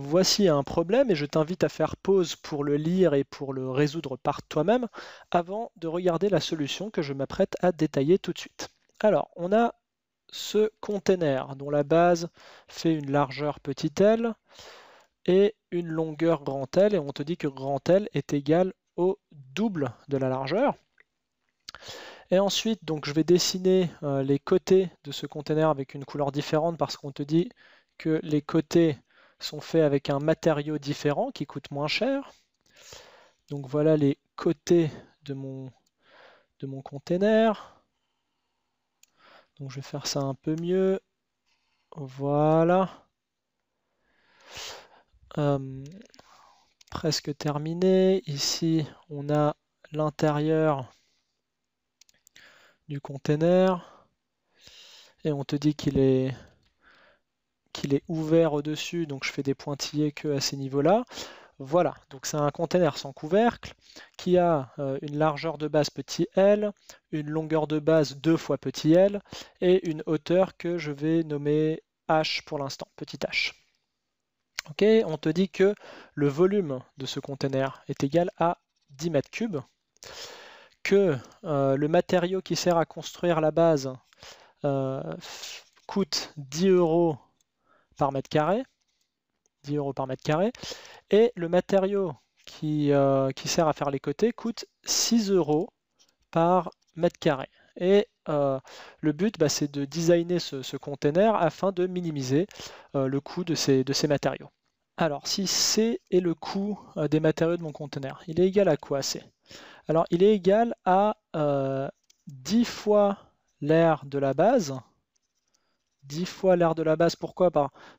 voici un problème et je t'invite à faire pause pour le lire et pour le résoudre par toi-même avant de regarder la solution que je m'apprête à détailler tout de suite. Alors, on a ce container dont la base fait une largeur petit L et une longueur grand L et on te dit que grand L est égal au double de la largeur. Et ensuite, donc, je vais dessiner euh, les côtés de ce container avec une couleur différente parce qu'on te dit que les côtés sont faits avec un matériau différent qui coûte moins cher. Donc voilà les côtés de mon, de mon container. Donc je vais faire ça un peu mieux. Voilà. Euh, presque terminé. Ici, on a l'intérieur du container. Et on te dit qu'il est qu'il est ouvert au-dessus, donc je fais des pointillés que à ces niveaux-là. Voilà, donc c'est un container sans couvercle qui a euh, une largeur de base petit L, une longueur de base deux fois petit L et une hauteur que je vais nommer H pour l'instant, petit h. Ok, on te dit que le volume de ce container est égal à 10 mètres cubes, que euh, le matériau qui sert à construire la base euh, coûte 10 euros par mètre carré, 10 euros par mètre carré, et le matériau qui, euh, sert à faire les côtés coûte 6 euros par mètre carré. Et euh, le but, bah, c'est de designer ce, conteneur afin de minimiser euh, le coût de ces, de ces, matériaux. Alors, si C est le coût des matériaux de mon conteneur, il est égal à quoi C Alors, il est égal à 10 fois l'air de la base 10 fois l'air de la base. Pourquoi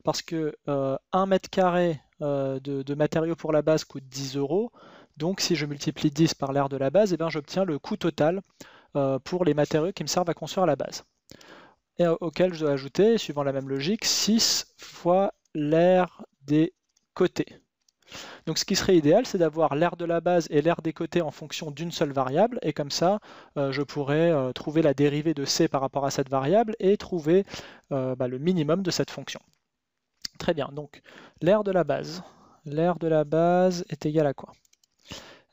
Parce que 1 euh, mètre carré euh, de, matériaux pour la base coûte 10 euros. Donc si je multiplie 10 par l'aire de la base, eh ben, j'obtiens le coût total euh, pour les matériaux qui me servent à construire la base. Et auquel je dois ajouter, suivant la même logique, 6 fois l'air des côtés. Donc ce qui serait idéal, c'est d'avoir l'aire de la base et l'aire des côtés en fonction d'une seule variable, et comme ça, euh, je pourrais euh, trouver la dérivée de c par rapport à cette variable et trouver euh, bah, le minimum de cette fonction. Très bien, donc l'aire de la base. L'aire de la base est égale à quoi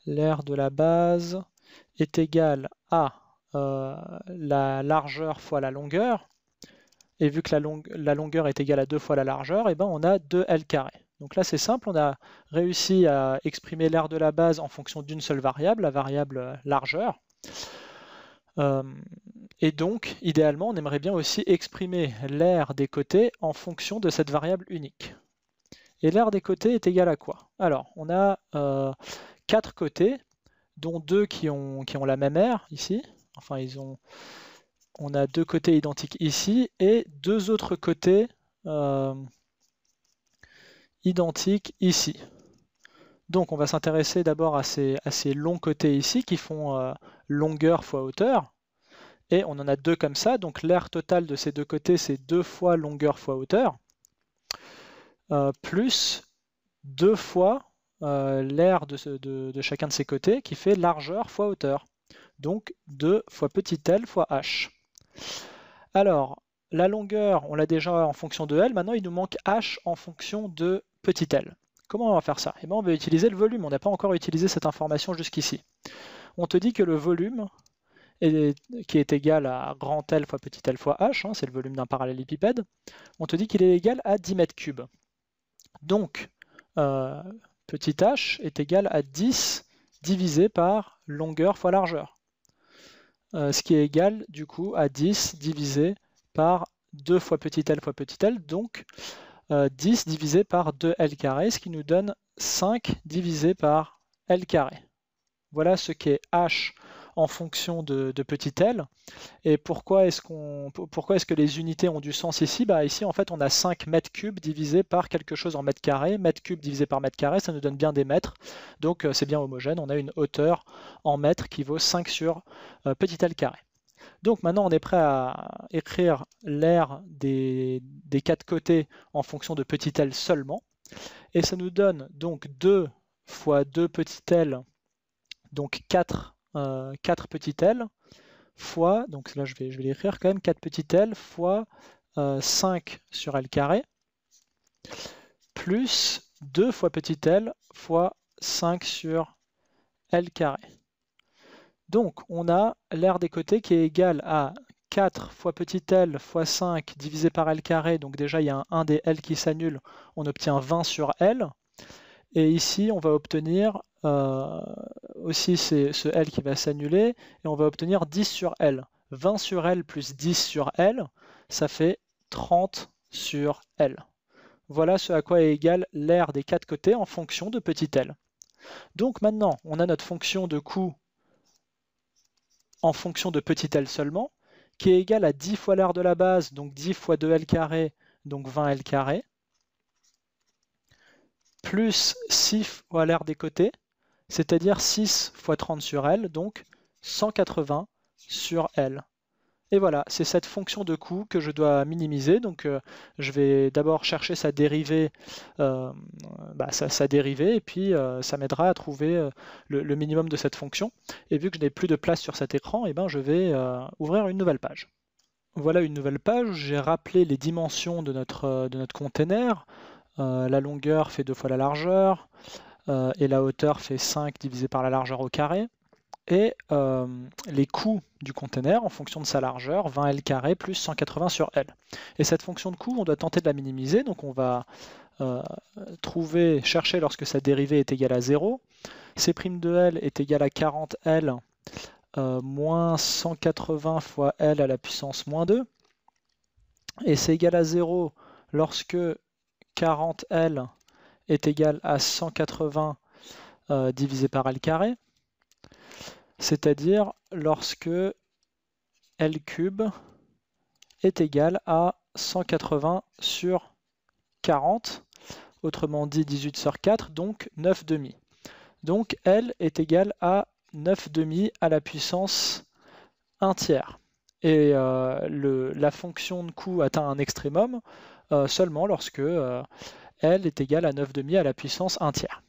L'aire de la base est égale à la largeur fois la longueur, et vu que la, la longueur est égale à 2 fois la largeur, et eh ben on a 2L carré. Donc là, c'est simple, on a réussi à exprimer l'aire de la base en fonction d'une seule variable, la variable euh, largeur. Euh, et donc, idéalement, on aimerait bien aussi exprimer l'aire des côtés en fonction de cette variable unique. Et l'aire des côtés est égale à quoi Alors, on a euh, quatre côtés, dont deux qui ont, qui ont la même aire ici. Enfin, ils ont, on a deux côtés identiques ici et deux autres côtés identique ici. Donc on va s'intéresser d'abord à ces, longs côtés ici qui font euh, longueur fois hauteur. Et on en a deux comme ça, donc l'aire totale de ces deux côtés c'est deux fois longueur fois hauteur, euh, plus deux fois euh, l'aire de, de, chacun de ces côtés qui fait largeur fois hauteur. Donc 2 fois petit l fois h. Alors, la longueur, on l'a déjà en fonction de l, maintenant il nous manque h en fonction de petit L. Comment on va faire ça eh ben, On va utiliser le volume. On n'a pas encore utilisé cette information jusqu'ici. On te dit que le volume, qui est égal à grand L fois petit L fois H, hein, c'est le volume d'un parallélépipède, on te dit qu'il est égal à 10 mètres cubes. Donc, euh, petit h est égal à 10 divisé par longueur fois largeur. Euh, ce qui est égal du coup à 10 divisé par 2 fois petit l fois petit l. Donc 10 euh, divisé par 2L carré, ce qui nous donne 5 divisé par L carré. Voilà ce qu'est H en fonction de, petit L. Et pourquoi est-ce qu'on, pourquoi est-ce que les unités ont du sens ici bah, ici en fait on a 5 mètres cubes divisé par quelque chose en mètres carrés. Mètres cubes divisé par mètres carrés, ça nous donne bien des mètres. Donc euh, c'est bien homogène. On a une hauteur en mètres qui vaut 5 sur euh, petit L carré. Donc maintenant, on est prêt à écrire l'air des, quatre côtés en fonction de petit L seulement. Et ça nous donne donc 2 fois 2 petit L, donc 4, euh, petit L, fois, donc là je vais, je vais l'écrire quand même, 4 petit L fois 5 euh, sur L carré, plus 2 fois petit L fois 5 sur L carré. Donc on a l'air des côtés qui est égal à 4 fois petit l fois 5 divisé par l carré, donc déjà il y a un des l qui s'annule, on obtient 20 sur l. Et ici, on va obtenir euh, aussi aussi ce L qui va s'annuler, et on va obtenir 10 sur L. 20 sur L plus 10 sur L, ça fait 30 sur L. Voilà ce à quoi est égal l'air des quatre côtés en fonction de petit l. Donc maintenant, on a notre fonction de coût en fonction de petit L seulement, qui est égal à 10 fois l'air de la base, donc 10 fois 2L carré, donc 20L carré, plus 6 fois l'air des côtés, c'est-à-dire 6 fois 30 sur L, donc 180 sur L. Et voilà, c'est cette fonction de coût que je dois minimiser. Donc euh, je vais d'abord chercher sa dérivée, euh, bah, sa, et puis euh, ça m'aidera à trouver le, minimum de cette fonction. Et vu que je n'ai plus de place sur cet écran, eh ben, je vais ouvrir une nouvelle page. Voilà une nouvelle page, où j'ai rappelé les dimensions de notre, de notre container. la longueur fait deux fois la largeur, et la hauteur fait 5 divisé par la largeur au carré et euh, les coûts du container en fonction de sa largeur, 20 L carré plus 180 sur L. Et cette fonction de coût, on doit tenter de la minimiser, donc on va euh, trouver, chercher lorsque sa dérivée est égale à 0, prime de L est égal à 40 L euh, moins 180 fois L à la puissance moins 2, et c'est égal à 0 lorsque 40L est égal à 180 divisé par L carré, c'est-à-dire lorsque L cube est égal à 180 sur 40, autrement dit 18 sur 4, donc 9 demi. Donc L est égal à 9 demi à la puissance 1 tiers. Et euh, le, la fonction de coût atteint un extrémum euh, seulement lorsque euh, L est égal à 9 demi à la puissance 1 tiers.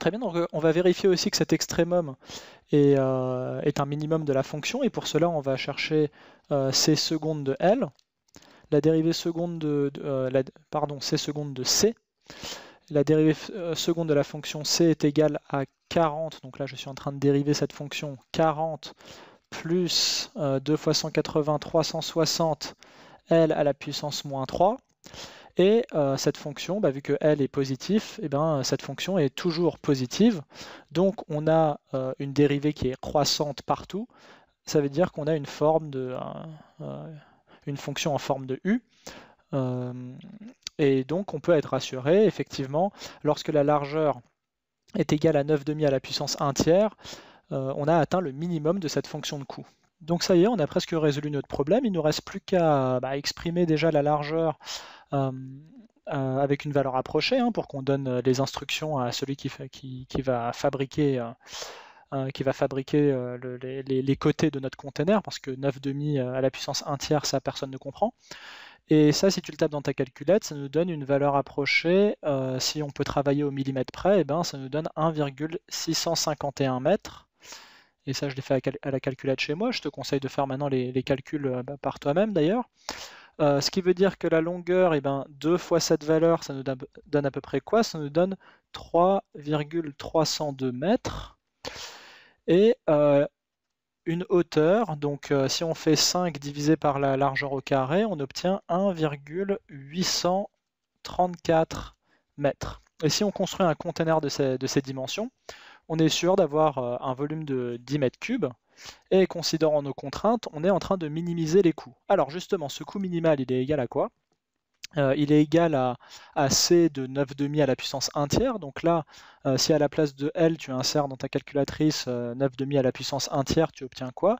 Très bien, euh, on va vérifier aussi que cet extrémum euh, est, un minimum de la fonction, et pour cela on va chercher euh, c seconde de L, la dérivée seconde de, euh, pardon, c seconde de C, la dérivée seconde de la fonction C est égale à 40, donc là je suis en train de dériver cette fonction 40 plus 2 fois 180, 360, L à la puissance moins 3, et euh, cette fonction, bah, vu que L est positif, eh ben, cette fonction est toujours positive. Donc on a euh, une dérivée qui est croissante partout. Ça veut dire qu'on a une forme de euh, une fonction en forme de U. et donc on peut être rassuré, effectivement, lorsque la largeur est égale à 9,5 à la puissance 1 tiers, on a atteint le minimum de cette fonction de coût. Donc ça y est, on a presque résolu notre problème. Il ne nous reste plus qu'à bah, exprimer déjà la largeur euh, euh, avec une valeur approchée hein, pour qu'on donne euh, les instructions à celui qui, va fabriquer, les, côtés de notre container, parce que 9,5 à la puissance 1 tiers, ça personne ne comprend. Et ça, si tu le tapes dans ta calculette, ça nous donne une valeur approchée. si on peut travailler au millimètre près, eh ben, ça nous donne 1,651 mètres. Et ça, je l'ai fait à, la calculette chez moi. Je te conseille de faire maintenant les, calculs euh, bah, par toi-même d'ailleurs. Euh, ce qui veut dire que la longueur, eh ben, 2 fois cette valeur, ça nous donne à peu près quoi Ça nous donne 3,302 mètres. Et euh, une hauteur, donc si on fait 5 divisé par la largeur au carré, on obtient 1,834 mètres. Et si on construit un conteneur de ces dimensions, on est sûr d'avoir euh, un volume de 10 mètres cubes. Et considérant nos contraintes, on est en train de minimiser les coûts. Alors justement, ce coût minimal, il est égal à quoi euh, il est égal à, C de 9,5 à la puissance 1 tiers. Donc là, euh, si à la place de L, tu insères dans ta calculatrice 9 9,5 à la puissance 1 tiers, tu obtiens quoi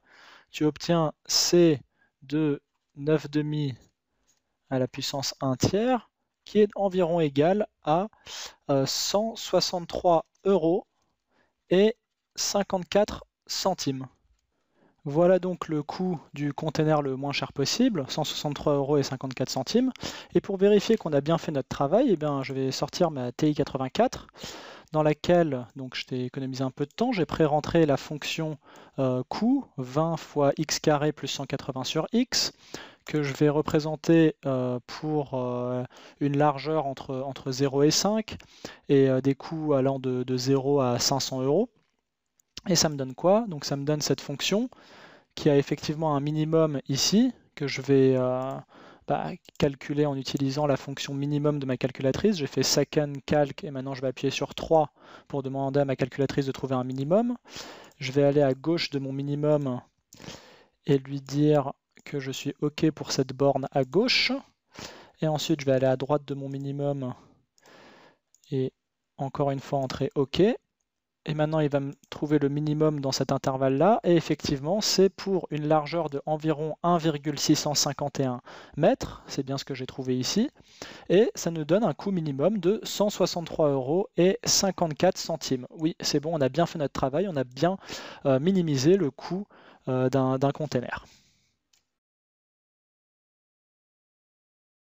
Tu obtiens C de 9,5 à la puissance 1 tiers, qui est environ égal à 163 euros et 54 centimes. Voilà donc le coût du container le moins cher possible, 163 euros et 54 centimes. Et pour vérifier qu'on a bien fait notre travail, et eh bien, je vais sortir ma TI84 dans laquelle donc je t'ai économisé un peu de temps. J'ai pré-rentré la fonction euh, coût 20 fois x carré plus 180 sur x que je vais représenter euh, pour euh, une largeur entre, entre 0 et 5 et euh, des coûts allant de, 0 à 500 euros. Et ça me donne quoi Donc ça me donne cette fonction qui a effectivement un minimum ici que je vais bah, calculer en utilisant la fonction minimum de ma calculatrice. J'ai fait second calc et maintenant je vais appuyer sur 3 pour demander à ma calculatrice de trouver un minimum. Je vais aller à gauche de mon minimum et lui dire que je suis OK pour cette borne à gauche. Et ensuite, je vais aller à droite de mon minimum et encore une fois entrer OK. Et maintenant, il va me trouver le minimum dans cet intervalle-là. Et effectivement, c'est pour une largeur de environ 1,651 mètres. C'est bien ce que j'ai trouvé ici. Et ça nous donne un coût minimum de 163 euros et 54 centimes. Oui, c'est bon, on a bien fait notre travail. On a bien euh, minimisé le coût euh, d'un container.